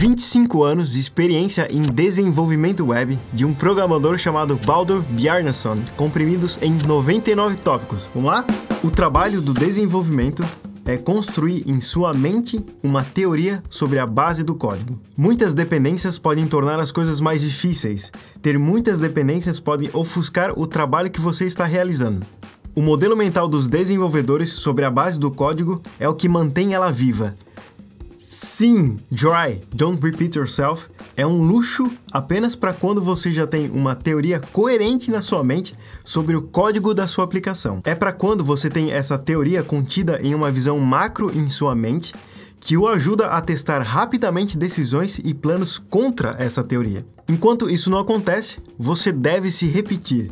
25 anos de experiência em desenvolvimento web de um programador chamado Baldur Bjarnason, comprimidos em 99 tópicos. Vamos lá? O trabalho do desenvolvimento é construir em sua mente uma teoria sobre a base do código. Muitas dependências podem tornar as coisas mais difíceis. Ter muitas dependências pode ofuscar o trabalho que você está realizando. O modelo mental dos desenvolvedores sobre a base do código é o que mantém ela viva Sim, Dry, Don't Repeat Yourself é um luxo apenas para quando você já tem uma teoria coerente na sua mente sobre o código da sua aplicação. É para quando você tem essa teoria contida em uma visão macro em sua mente que o ajuda a testar rapidamente decisões e planos contra essa teoria. Enquanto isso não acontece, você deve se repetir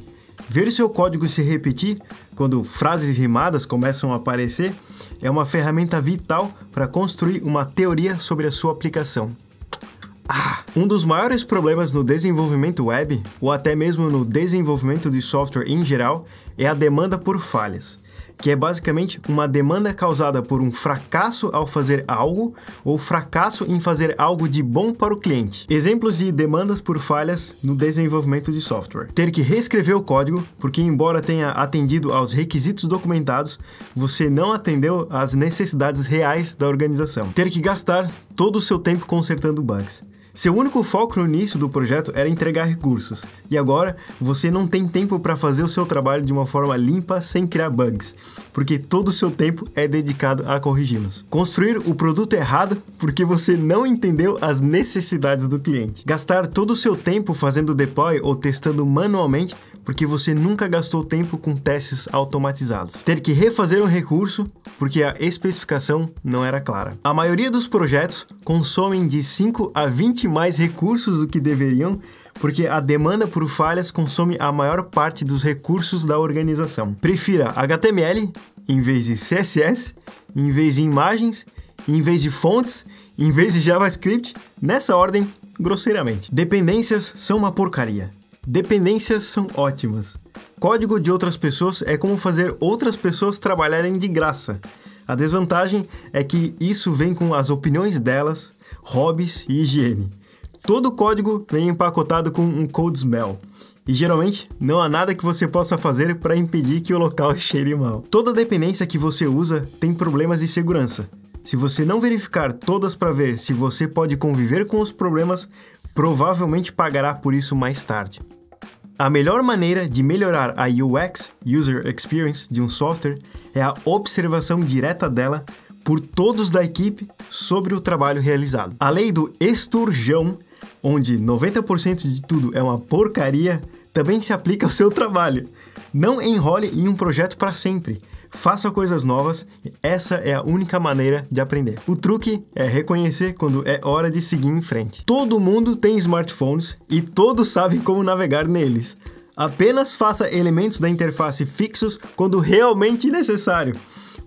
Ver seu código se repetir quando frases rimadas começam a aparecer é uma ferramenta vital para construir uma teoria sobre a sua aplicação. Ah, um dos maiores problemas no desenvolvimento web, ou até mesmo no desenvolvimento de software em geral, é a demanda por falhas que é basicamente uma demanda causada por um fracasso ao fazer algo ou fracasso em fazer algo de bom para o cliente. Exemplos de demandas por falhas no desenvolvimento de software. Ter que reescrever o código, porque embora tenha atendido aos requisitos documentados, você não atendeu às necessidades reais da organização. Ter que gastar todo o seu tempo consertando bugs. Seu único foco no início do projeto era entregar recursos, e agora você não tem tempo para fazer o seu trabalho de uma forma limpa sem criar bugs, porque todo o seu tempo é dedicado a corrigi-los. Construir o produto errado porque você não entendeu as necessidades do cliente. Gastar todo o seu tempo fazendo deploy ou testando manualmente porque você nunca gastou tempo com testes automatizados. Ter que refazer um recurso porque a especificação não era clara. A maioria dos projetos consomem de 5 a 20 mais recursos do que deveriam, porque a demanda por falhas consome a maior parte dos recursos da organização. Prefira HTML em vez de CSS, em vez de imagens, em vez de fontes, em vez de JavaScript, nessa ordem grosseiramente. Dependências são uma porcaria. Dependências são ótimas. Código de outras pessoas é como fazer outras pessoas trabalharem de graça. A desvantagem é que isso vem com as opiniões delas, hobbies e higiene. Todo código vem empacotado com um cold smell. E geralmente não há nada que você possa fazer para impedir que o local cheire mal. Toda dependência que você usa tem problemas de segurança. Se você não verificar todas para ver se você pode conviver com os problemas, provavelmente pagará por isso mais tarde. A melhor maneira de melhorar a UX, User Experience, de um software é a observação direta dela por todos da equipe sobre o trabalho realizado. A lei do esturjão, onde 90% de tudo é uma porcaria, também se aplica ao seu trabalho. Não enrole em um projeto para sempre. Faça coisas novas, essa é a única maneira de aprender. O truque é reconhecer quando é hora de seguir em frente. Todo mundo tem smartphones e todos sabem como navegar neles. Apenas faça elementos da interface fixos quando realmente necessário.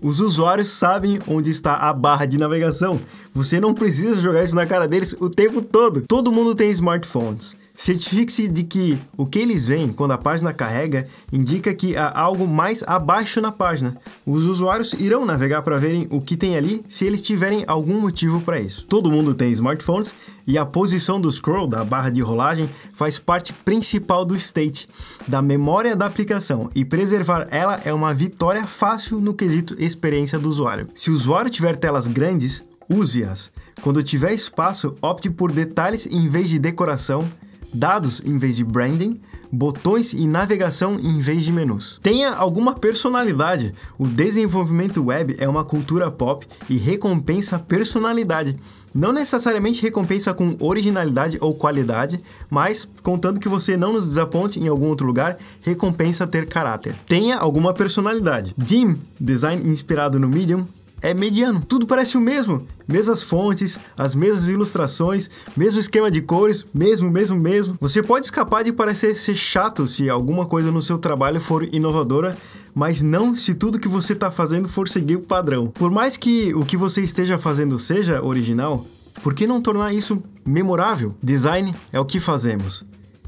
Os usuários sabem onde está a barra de navegação. Você não precisa jogar isso na cara deles o tempo todo. Todo mundo tem smartphones. Certifique-se de que o que eles veem quando a página carrega indica que há algo mais abaixo na página. Os usuários irão navegar para verem o que tem ali se eles tiverem algum motivo para isso. Todo mundo tem smartphones e a posição do scroll, da barra de rolagem, faz parte principal do state, da memória da aplicação, e preservar ela é uma vitória fácil no quesito experiência do usuário. Se o usuário tiver telas grandes, use-as. Quando tiver espaço, opte por detalhes em vez de decoração dados em vez de branding, botões e navegação em vez de menus. Tenha alguma personalidade. O desenvolvimento web é uma cultura pop e recompensa personalidade. Não necessariamente recompensa com originalidade ou qualidade, mas contando que você não nos desaponte em algum outro lugar, recompensa ter caráter. Tenha alguma personalidade. DIM, design inspirado no Medium, é mediano. Tudo parece o mesmo. Mesmas fontes, as mesmas ilustrações, mesmo esquema de cores, mesmo, mesmo, mesmo. Você pode escapar de parecer ser chato se alguma coisa no seu trabalho for inovadora, mas não se tudo que você está fazendo for seguir o padrão. Por mais que o que você esteja fazendo seja original, por que não tornar isso memorável? Design é o que fazemos.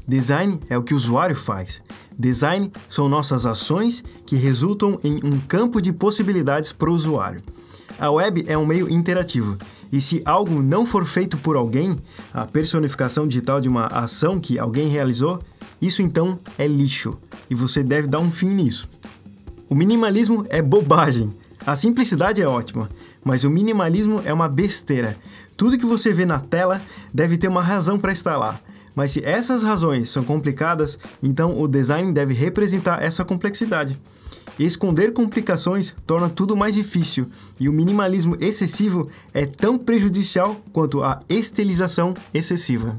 Design é o que o usuário faz. Design são nossas ações que resultam em um campo de possibilidades para o usuário. A web é um meio interativo. E se algo não for feito por alguém, a personificação digital de uma ação que alguém realizou, isso então é lixo. E você deve dar um fim nisso. O minimalismo é bobagem. A simplicidade é ótima, mas o minimalismo é uma besteira. Tudo que você vê na tela deve ter uma razão para estar lá. Mas se essas razões são complicadas, então o design deve representar essa complexidade. Esconder complicações torna tudo mais difícil e o minimalismo excessivo é tão prejudicial quanto a estilização excessiva.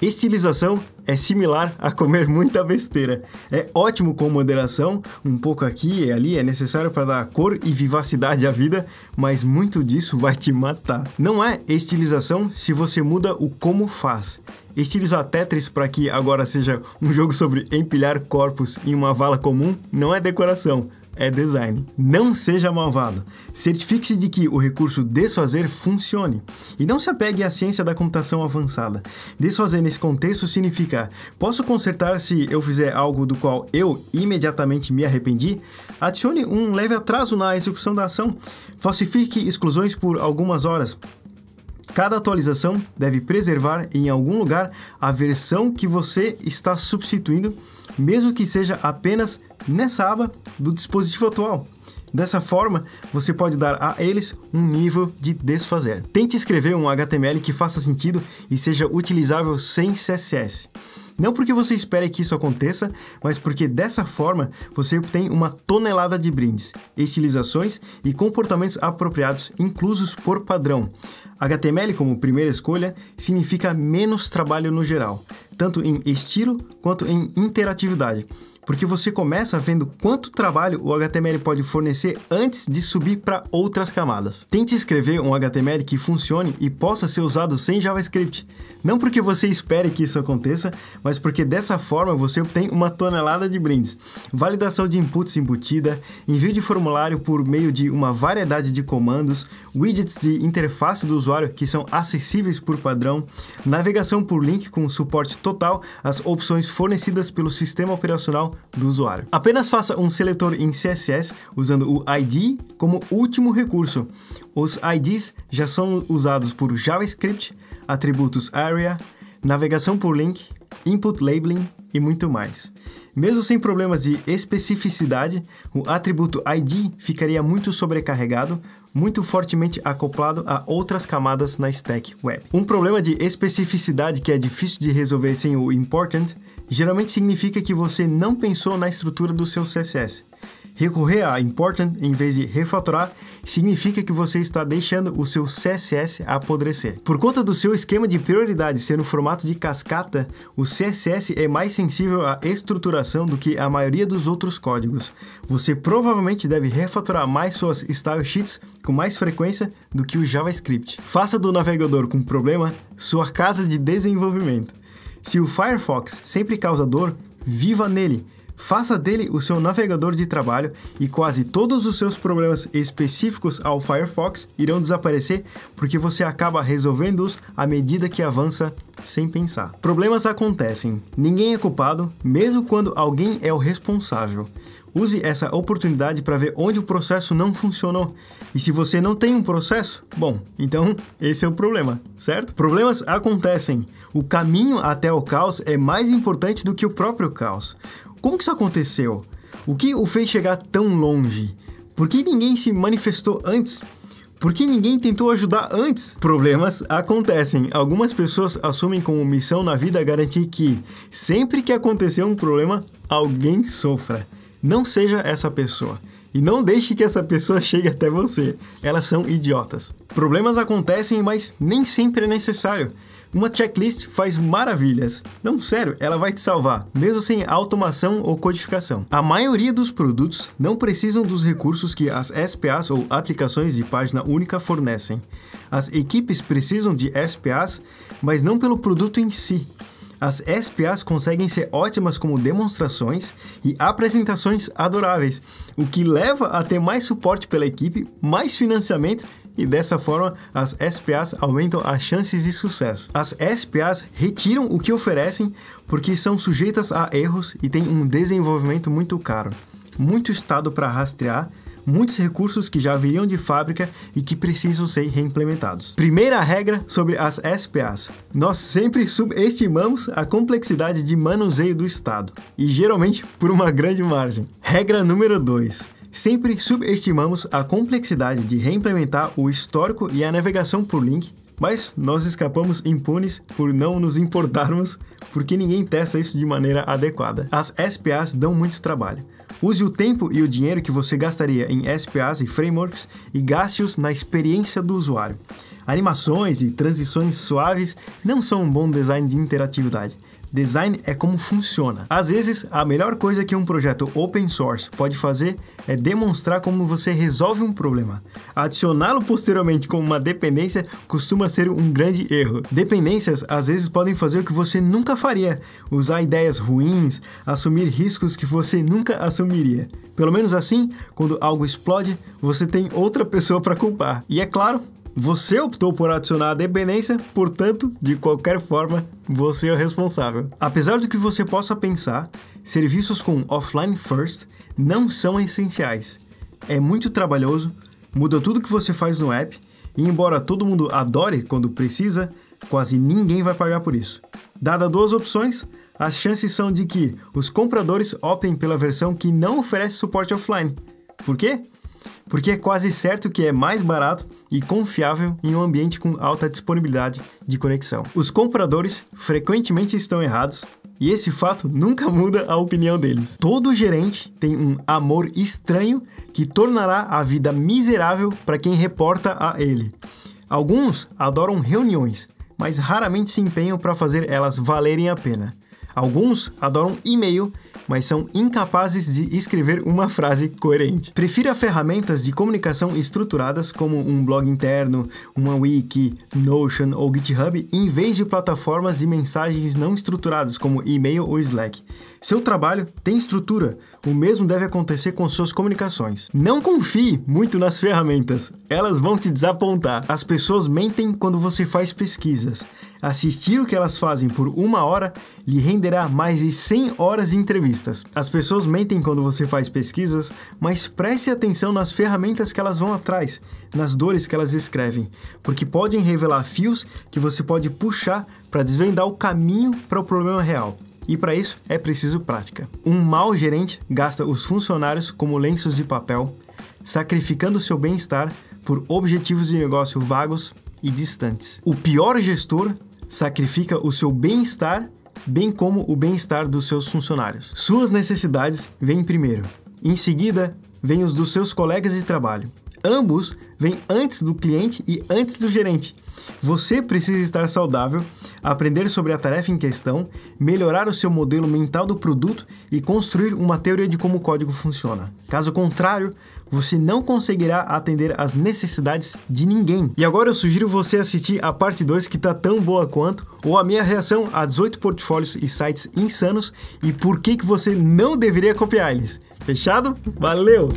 Estilização é similar a comer muita besteira. É ótimo com moderação, um pouco aqui e ali é necessário para dar cor e vivacidade à vida, mas muito disso vai te matar. Não é estilização se você muda o como faz. Estilizar Tetris para que agora seja um jogo sobre empilhar corpos em uma vala comum não é decoração, é design. Não seja malvado. Certifique-se de que o recurso desfazer funcione e não se apegue à ciência da computação avançada. Desfazer nesse contexto significa: posso consertar se eu fizer algo do qual eu imediatamente me arrependi? Adicione um leve atraso na execução da ação. Falsifique exclusões por algumas horas. Cada atualização deve preservar em algum lugar a versão que você está substituindo, mesmo que seja apenas nessa aba do dispositivo atual. Dessa forma, você pode dar a eles um nível de desfazer. Tente escrever um HTML que faça sentido e seja utilizável sem CSS. Não porque você espere que isso aconteça, mas porque dessa forma você obtém uma tonelada de brindes, estilizações e comportamentos apropriados inclusos por padrão. HTML como primeira escolha significa menos trabalho no geral, tanto em estilo quanto em interatividade porque você começa vendo quanto trabalho o HTML pode fornecer antes de subir para outras camadas. Tente escrever um HTML que funcione e possa ser usado sem JavaScript, não porque você espere que isso aconteça, mas porque dessa forma você obtém uma tonelada de brindes. Validação de inputs embutida, envio de formulário por meio de uma variedade de comandos, widgets de interface do usuário que são acessíveis por padrão, navegação por link com suporte total às opções fornecidas pelo sistema operacional do usuário. Apenas faça um seletor em CSS usando o ID como último recurso. Os IDs já são usados por JavaScript, atributos Area, navegação por link, input labeling e muito mais. Mesmo sem problemas de especificidade, o atributo ID ficaria muito sobrecarregado, muito fortemente acoplado a outras camadas na stack web. Um problema de especificidade que é difícil de resolver sem o important geralmente significa que você não pensou na estrutura do seu CSS. Recorrer a important em vez de refatorar significa que você está deixando o seu CSS apodrecer. Por conta do seu esquema de prioridade ser no formato de cascata, o CSS é mais sensível à estruturação do que a maioria dos outros códigos. Você provavelmente deve refatorar mais suas style sheets com mais frequência do que o JavaScript. Faça do navegador com problema sua casa de desenvolvimento. Se o Firefox sempre causa dor, viva nele! Faça dele o seu navegador de trabalho e quase todos os seus problemas específicos ao Firefox irão desaparecer porque você acaba resolvendo-os à medida que avança sem pensar. Problemas acontecem, ninguém é culpado, mesmo quando alguém é o responsável. Use essa oportunidade para ver onde o processo não funcionou. E se você não tem um processo, bom, então esse é o problema, certo? Problemas acontecem. O caminho até o caos é mais importante do que o próprio caos. Como que isso aconteceu? O que o fez chegar tão longe? Por que ninguém se manifestou antes? Por que ninguém tentou ajudar antes? Problemas acontecem. Algumas pessoas assumem como missão na vida garantir que, sempre que acontecer um problema, alguém sofra. Não seja essa pessoa. E não deixe que essa pessoa chegue até você. Elas são idiotas. Problemas acontecem, mas nem sempre é necessário. Uma checklist faz maravilhas. Não, sério, ela vai te salvar, mesmo sem automação ou codificação. A maioria dos produtos não precisam dos recursos que as SPAs ou aplicações de página única fornecem. As equipes precisam de SPAs, mas não pelo produto em si as SPAs conseguem ser ótimas como demonstrações e apresentações adoráveis, o que leva a ter mais suporte pela equipe, mais financiamento e dessa forma as SPAs aumentam as chances de sucesso. As SPAs retiram o que oferecem porque são sujeitas a erros e têm um desenvolvimento muito caro, muito estado para rastrear muitos recursos que já viriam de fábrica e que precisam ser reimplementados. Primeira regra sobre as SPAs. Nós sempre subestimamos a complexidade de manuseio do Estado, e geralmente por uma grande margem. Regra número 2. Sempre subestimamos a complexidade de reimplementar o histórico e a navegação por link mas nós escapamos impunes por não nos importarmos, porque ninguém testa isso de maneira adequada. As SPAs dão muito trabalho. Use o tempo e o dinheiro que você gastaria em SPAs e frameworks e gaste-os na experiência do usuário. Animações e transições suaves não são um bom design de interatividade. Design é como funciona. Às vezes, a melhor coisa que um projeto open source pode fazer é demonstrar como você resolve um problema. Adicioná-lo posteriormente como uma dependência costuma ser um grande erro. Dependências às vezes podem fazer o que você nunca faria, usar ideias ruins, assumir riscos que você nunca assumiria. Pelo menos assim, quando algo explode, você tem outra pessoa para culpar. E é claro, você optou por adicionar a dependência, portanto, de qualquer forma, você é o responsável. Apesar do que você possa pensar, serviços com offline first não são essenciais. É muito trabalhoso, muda tudo que você faz no app, e embora todo mundo adore quando precisa, quase ninguém vai pagar por isso. Dada duas opções, as chances são de que os compradores optem pela versão que não oferece suporte offline. Por quê? porque é quase certo que é mais barato e confiável em um ambiente com alta disponibilidade de conexão. Os compradores frequentemente estão errados e esse fato nunca muda a opinião deles. Todo gerente tem um amor estranho que tornará a vida miserável para quem reporta a ele. Alguns adoram reuniões, mas raramente se empenham para fazer elas valerem a pena. Alguns adoram e-mail mas são incapazes de escrever uma frase coerente. Prefira ferramentas de comunicação estruturadas como um blog interno, uma wiki, Notion ou GitHub, em vez de plataformas de mensagens não estruturadas como e-mail ou Slack. Seu trabalho tem estrutura, o mesmo deve acontecer com suas comunicações. Não confie muito nas ferramentas, elas vão te desapontar. As pessoas mentem quando você faz pesquisas. Assistir o que elas fazem por uma hora lhe renderá mais de 100 horas de entrevista as pessoas mentem quando você faz pesquisas, mas preste atenção nas ferramentas que elas vão atrás, nas dores que elas escrevem, porque podem revelar fios que você pode puxar para desvendar o caminho para o problema real. E para isso é preciso prática. Um mau gerente gasta os funcionários como lenços de papel, sacrificando seu bem-estar por objetivos de negócio vagos e distantes. O pior gestor sacrifica o seu bem-estar bem como o bem-estar dos seus funcionários. Suas necessidades vêm primeiro. Em seguida, vêm os dos seus colegas de trabalho. Ambos vêm antes do cliente e antes do gerente. Você precisa estar saudável, aprender sobre a tarefa em questão, melhorar o seu modelo mental do produto e construir uma teoria de como o código funciona. Caso contrário, você não conseguirá atender às necessidades de ninguém. E agora eu sugiro você assistir a parte 2 que está tão boa quanto, ou a minha reação a 18 portfólios e sites insanos e por que, que você não deveria copiar eles. Fechado? Valeu!